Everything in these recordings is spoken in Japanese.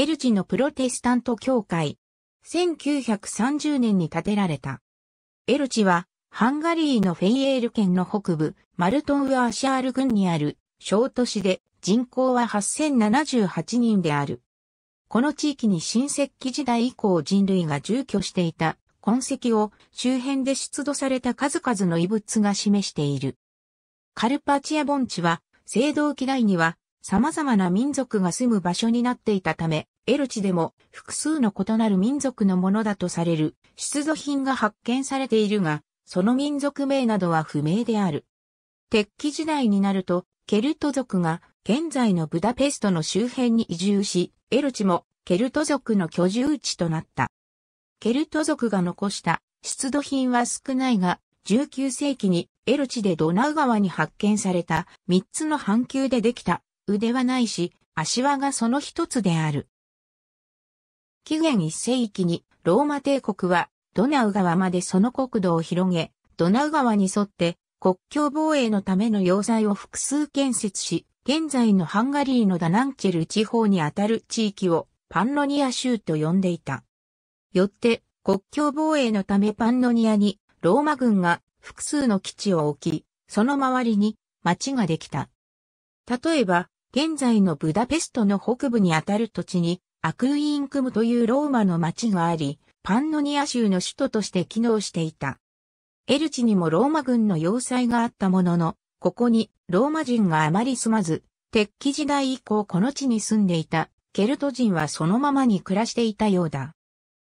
エルチのプロテスタント教会。1930年に建てられた。エルチは、ハンガリーのフェイエール県の北部、マルトンウアーシャール郡にある小都市で人口は8078人である。この地域に新石器時代以降人類が住居していた痕跡を周辺で出土された数々の遺物が示している。カルパチア盆地は、青銅器代には様々な民族が住む場所になっていたため、エルチでも複数の異なる民族のものだとされる出土品が発見されているが、その民族名などは不明である。鉄器時代になると、ケルト族が現在のブダペストの周辺に移住し、エルチもケルト族の居住地となった。ケルト族が残した出土品は少ないが、19世紀にエルチでドナウ川に発見された3つの半球でできた腕はないし、足輪がその一つである。紀元一世紀にローマ帝国はドナウ川までその国土を広げ、ドナウ川に沿って国境防衛のための要塞を複数建設し、現在のハンガリーのダナンチェル地方にあたる地域をパンロニア州と呼んでいた。よって国境防衛のためパンロニアにローマ軍が複数の基地を置き、その周りに町ができた。例えば、現在のブダペストの北部にあたる土地に、アクーインクムというローマの町があり、パンノニア州の首都として機能していた。エルチにもローマ軍の要塞があったものの、ここにローマ人があまり住まず、鉄器時代以降この地に住んでいたケルト人はそのままに暮らしていたようだ。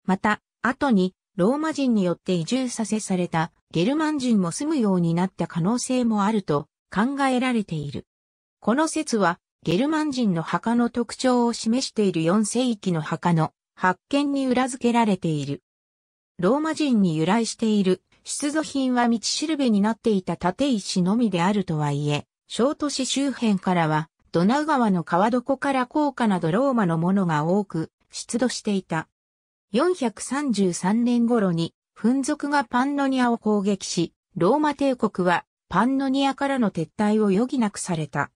また、後にローマ人によって移住させされたゲルマン人も住むようになった可能性もあると考えられている。この説は、ゲルマン人の墓の特徴を示している4世紀の墓の発見に裏付けられている。ローマ人に由来している出土品は道しるべになっていた縦石のみであるとはいえ、小都市周辺からは、ドナウ川の川床から高価などローマのものが多く出土していた。433年頃に、噴族がパンノニアを攻撃し、ローマ帝国はパンノニアからの撤退を余儀なくされた。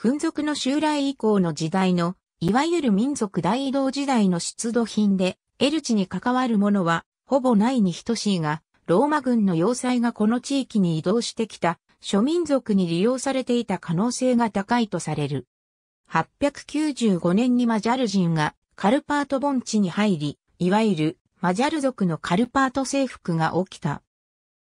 紛族の襲来以降の時代の、いわゆる民族大移動時代の出土品で、エルチに関わるものは、ほぼないに等しいが、ローマ軍の要塞がこの地域に移動してきた、諸民族に利用されていた可能性が高いとされる。895年にマジャル人がカルパート盆地に入り、いわゆるマジャル族のカルパート征服が起きた。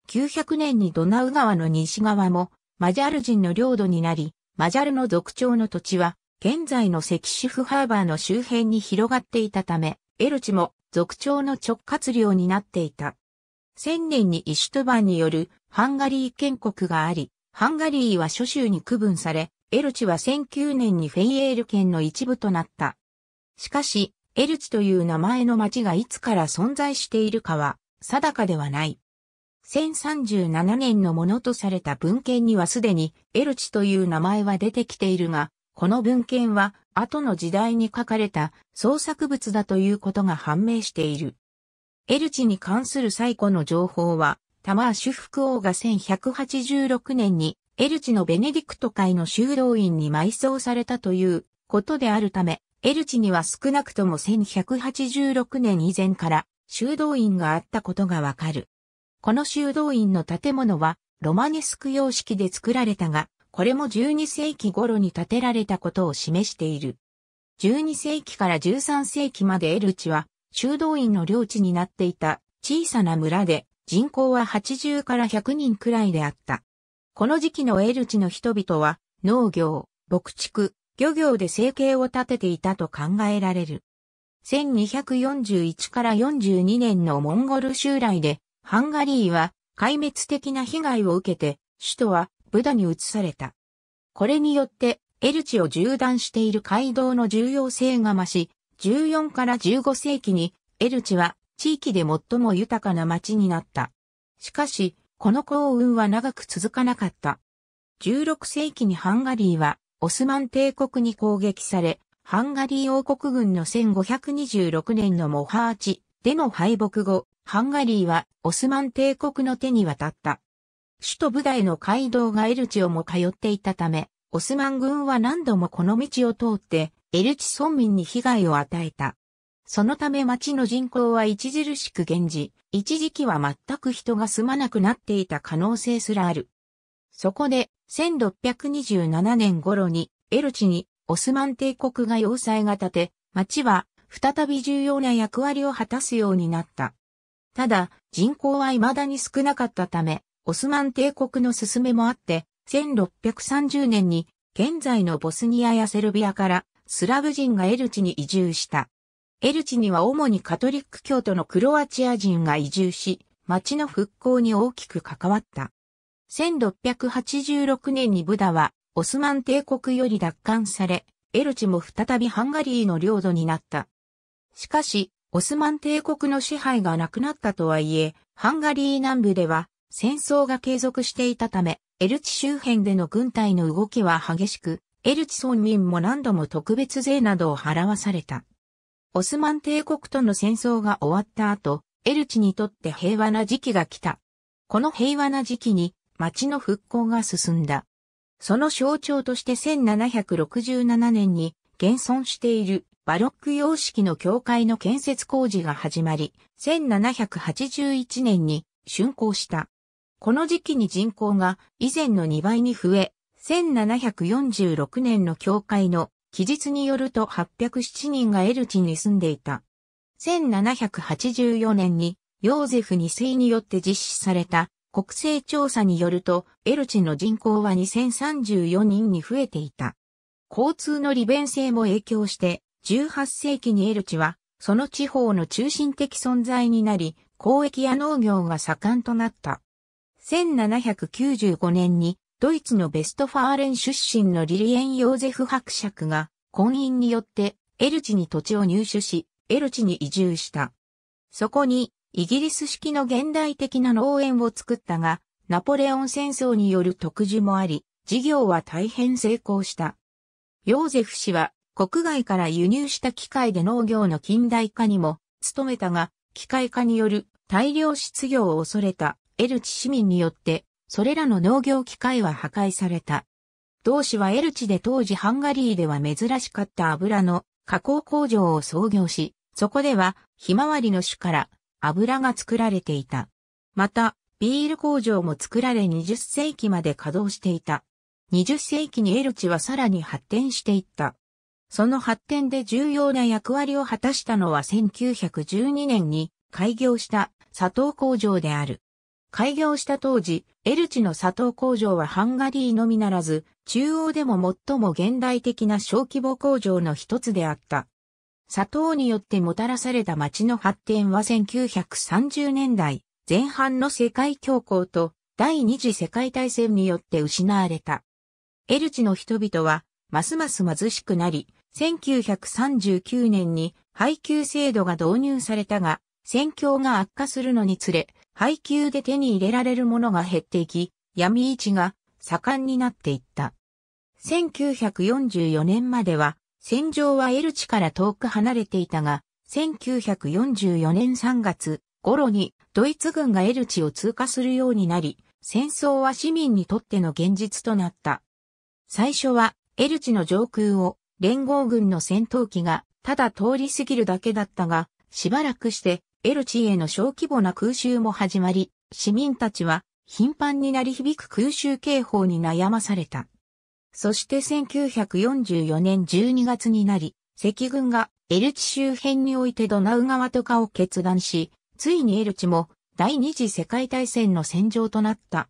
900年にドナウ川の西側もマジャル人の領土になり、マジャルの族長の土地は、現在の関シフハーバーの周辺に広がっていたため、エルチも族長の直轄領になっていた。1000年にイシュトバンによるハンガリー建国があり、ハンガリーは諸州に区分され、エルチは1009年にフェイエール県の一部となった。しかし、エルチという名前の町がいつから存在しているかは定かではない。1037年のものとされた文献にはすでにエルチという名前は出てきているが、この文献は後の時代に書かれた創作物だということが判明している。エルチに関する最古の情報は、タマーシュ王が1186年にエルチのベネディクト会の修道院に埋葬されたということであるため、エルチには少なくとも1186年以前から修道院があったことがわかる。この修道院の建物はロマネスク様式で作られたが、これも12世紀頃に建てられたことを示している。12世紀から13世紀までエルチは修道院の領地になっていた小さな村で人口は80から100人くらいであった。この時期のエルチの人々は農業、牧畜、漁業で生計を立てていたと考えられる。1241から42年のモンゴル襲来でハンガリーは壊滅的な被害を受けて、首都はブダに移された。これによって、エルチを縦断している街道の重要性が増し、14から15世紀にエルチは地域で最も豊かな町になった。しかし、この幸運は長く続かなかった。16世紀にハンガリーはオスマン帝国に攻撃され、ハンガリー王国軍の1526年のモハーチでの敗北後、ハンガリーはオスマン帝国の手に渡った。首都ブダへの街道がエルチをも通っていたため、オスマン軍は何度もこの道を通って、エルチ村民に被害を与えた。そのため町の人口は著しく減じ、一時期は全く人が住まなくなっていた可能性すらある。そこで、1627年頃に、エルチにオスマン帝国が要塞が建て、町は再び重要な役割を果たすようになった。ただ、人口は未だに少なかったため、オスマン帝国の進めもあって、1630年に現在のボスニアやセルビアからスラブ人がエルチに移住した。エルチには主にカトリック教徒のクロアチア人が移住し、町の復興に大きく関わった。1686年にブダはオスマン帝国より奪還され、エルチも再びハンガリーの領土になった。しかし、オスマン帝国の支配がなくなったとはいえ、ハンガリー南部では戦争が継続していたため、エルチ周辺での軍隊の動きは激しく、エルチ村民も何度も特別税などを払わされた。オスマン帝国との戦争が終わった後、エルチにとって平和な時期が来た。この平和な時期に町の復興が進んだ。その象徴として1767年に現存しているバロック様式の教会の建設工事が始まり、1781年に竣工した。この時期に人口が以前の2倍に増え、1746年の教会の記述によると807人がエルチに住んでいた。1784年にヨーゼフ2世によって実施された国勢調査によるとエルチの人口は2034人に増えていた。交通の利便性も影響して18世紀にエルチは、その地方の中心的存在になり、交易や農業が盛んとなった。1795年に、ドイツのベストファーレン出身のリリエン・ヨーゼフ伯爵が、婚姻によって、エルチに土地を入手し、エルチに移住した。そこに、イギリス式の現代的な農園を作ったが、ナポレオン戦争による特需もあり、事業は大変成功した。ヨーゼフ氏は国外から輸入した機械で農業の近代化にも努めたが、機械化による大量失業を恐れたエルチ市民によって、それらの農業機械は破壊された。同氏はエルチで当時ハンガリーでは珍しかった油の加工工場を創業し、そこではひまわりの種から油が作られていた。また、ビール工場も作られ20世紀まで稼働していた。20世紀にエルチはさらに発展していった。その発展で重要な役割を果たしたのは1912年に開業した砂糖工場である。開業した当時、エルチの砂糖工場はハンガリーのみならず、中央でも最も現代的な小規模工場の一つであった。砂糖によってもたらされた町の発展は1930年代前半の世界恐慌と第二次世界大戦によって失われた。エルチの人々はますます貧しくなり、1939年に配給制度が導入されたが、戦況が悪化するのにつれ、配給で手に入れられるものが減っていき、闇市が盛んになっていった。1944年までは、戦場はエルチから遠く離れていたが、1944年3月頃にドイツ軍がエルチを通過するようになり、戦争は市民にとっての現実となった。最初はエルチの上空を連合軍の戦闘機がただ通り過ぎるだけだったが、しばらくしてエルチへの小規模な空襲も始まり、市民たちは頻繁に鳴り響く空襲警報に悩まされた。そして1944年12月になり、赤軍がエルチ周辺においてドナウ川とかを決断し、ついにエルチも第二次世界大戦の戦場となった。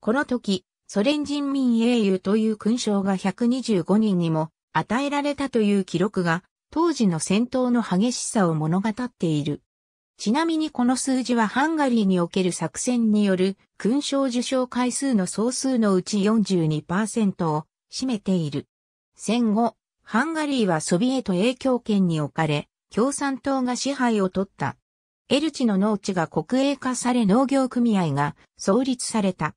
この時、ソ連人民英雄という勲章が125人にも与えられたという記録が、当時の戦闘の激しさを物語っている。ちなみにこの数字はハンガリーにおける作戦による勲章受賞回数の総数のうち42%を占めている。戦後、ハンガリーはソビエト影響圏に置かれ、共産党が支配を取った。エルチの農地が国営化され農業組合が創立された。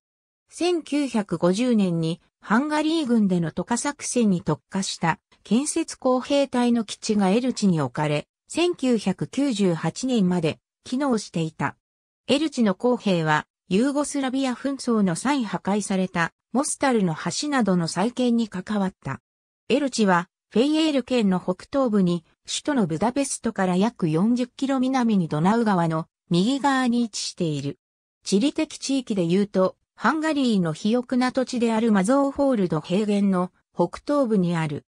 1950年にハンガリー軍での渡河作戦に特化した建設工兵隊の基地がエルチに置かれ、1998年まで機能していた。エルチの工兵はユーゴスラビア紛争の際破壊されたモスタルの橋などの再建に関わった。エルチはフェイエール県の北東部に首都のブダペストから約40キロ南にドナウ川の右側に位置している。地理的地域で言うとハンガリーの肥沃な土地であるマゾーホールド平原の北東部にある。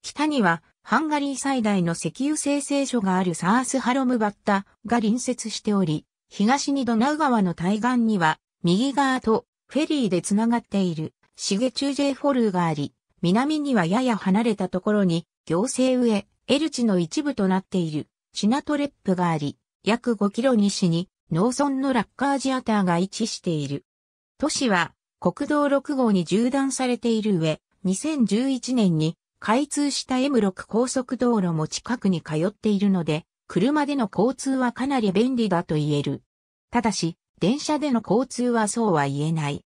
北にはハンガリー最大の石油生成所があるサースハロムバッタが隣接しており、東にドナウ川の対岸には右側とフェリーでつながっているシゲチュージェフォルーがあり、南にはやや離れたところに行政上エルチの一部となっているシナトレップがあり、約5キロ西に農村のラッカージアターが位置している。都市は国道6号に縦断されている上、2011年に開通した M6 高速道路も近くに通っているので、車での交通はかなり便利だと言える。ただし、電車での交通はそうは言えない。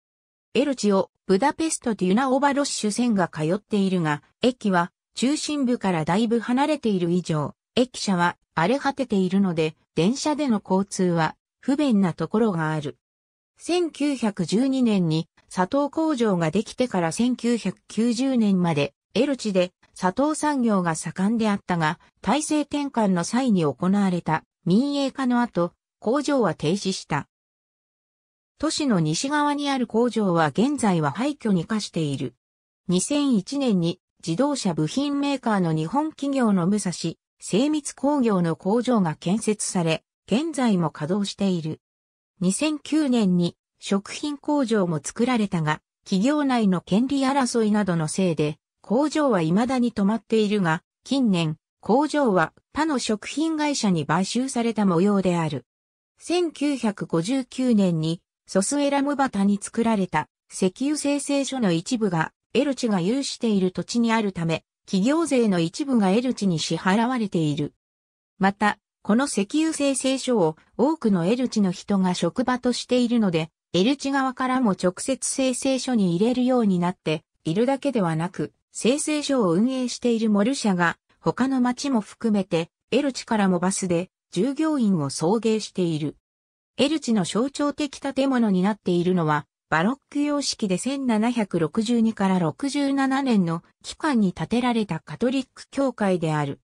エルチオ、ブダペストとユナオバロッシュ線が通っているが、駅は中心部からだいぶ離れている以上、駅舎は荒れ果てているので、電車での交通は不便なところがある。1912年に佐藤工場ができてから1990年までエルチで佐藤産業が盛んであったが、体制転換の際に行われた民営化の後、工場は停止した。都市の西側にある工場は現在は廃墟に化している。2001年に自動車部品メーカーの日本企業の武蔵、精密工業の工場が建設され、現在も稼働している。2009年に食品工場も作られたが、企業内の権利争いなどのせいで、工場は未だに止まっているが、近年、工場は他の食品会社に買収された模様である。1959年にソスエラムバタに作られた石油生成所の一部がエルチが有している土地にあるため、企業税の一部がエルチに支払われている。また、この石油生成所を多くのエルチの人が職場としているので、エルチ側からも直接生成所に入れるようになっているだけではなく、生成所を運営しているモルシャが他の町も含めてエルチからもバスで従業員を送迎している。エルチの象徴的建物になっているのは、バロック様式で1762から67年の期間に建てられたカトリック教会である。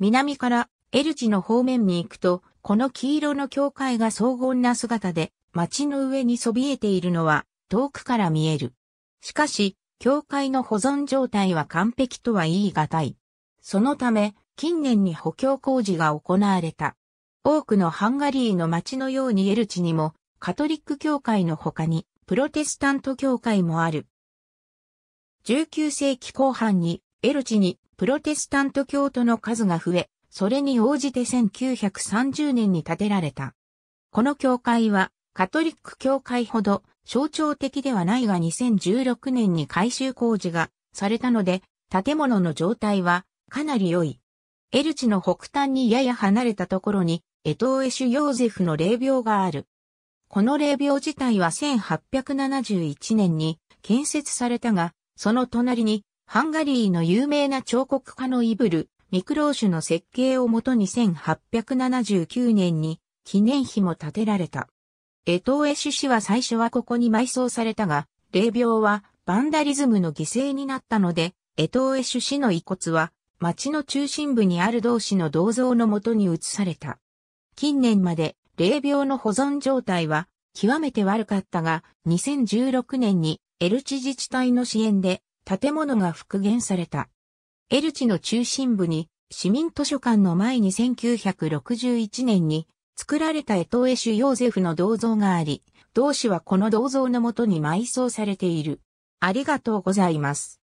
南からエルチの方面に行くと、この黄色の教会が荘厳な姿で、街の上にそびえているのは、遠くから見える。しかし、教会の保存状態は完璧とは言い難い。そのため、近年に補強工事が行われた。多くのハンガリーの町のようにエルチにも、カトリック教会の他に、プロテスタント教会もある。19世紀後半に、エルチにプロテスタント教徒の数が増え、それに応じて1930年に建てられた。この教会は、カトリック教会ほど象徴的ではないが2016年に改修工事がされたので、建物の状態はかなり良い。エルチの北端にやや離れたところに、エトーエシュ・ヨーゼフの霊廟がある。この霊廟自体は1871年に建設されたが、その隣にハンガリーの有名な彫刻家のイブル、ミクローシュの設計をもとに1879年に記念碑も建てられた。江エシュ氏は最初はここに埋葬されたが、霊廟はバンダリズムの犠牲になったので、江エシュ氏の遺骨は町の中心部にある同氏の銅像のもとに移された。近年まで霊廟の保存状態は極めて悪かったが、2016年にエルチ自治体の支援で建物が復元された。エルチの中心部に市民図書館の前に1961年に作られた江エ絵ュ・ヨーゼフの銅像があり、同氏はこの銅像のもとに埋葬されている。ありがとうございます。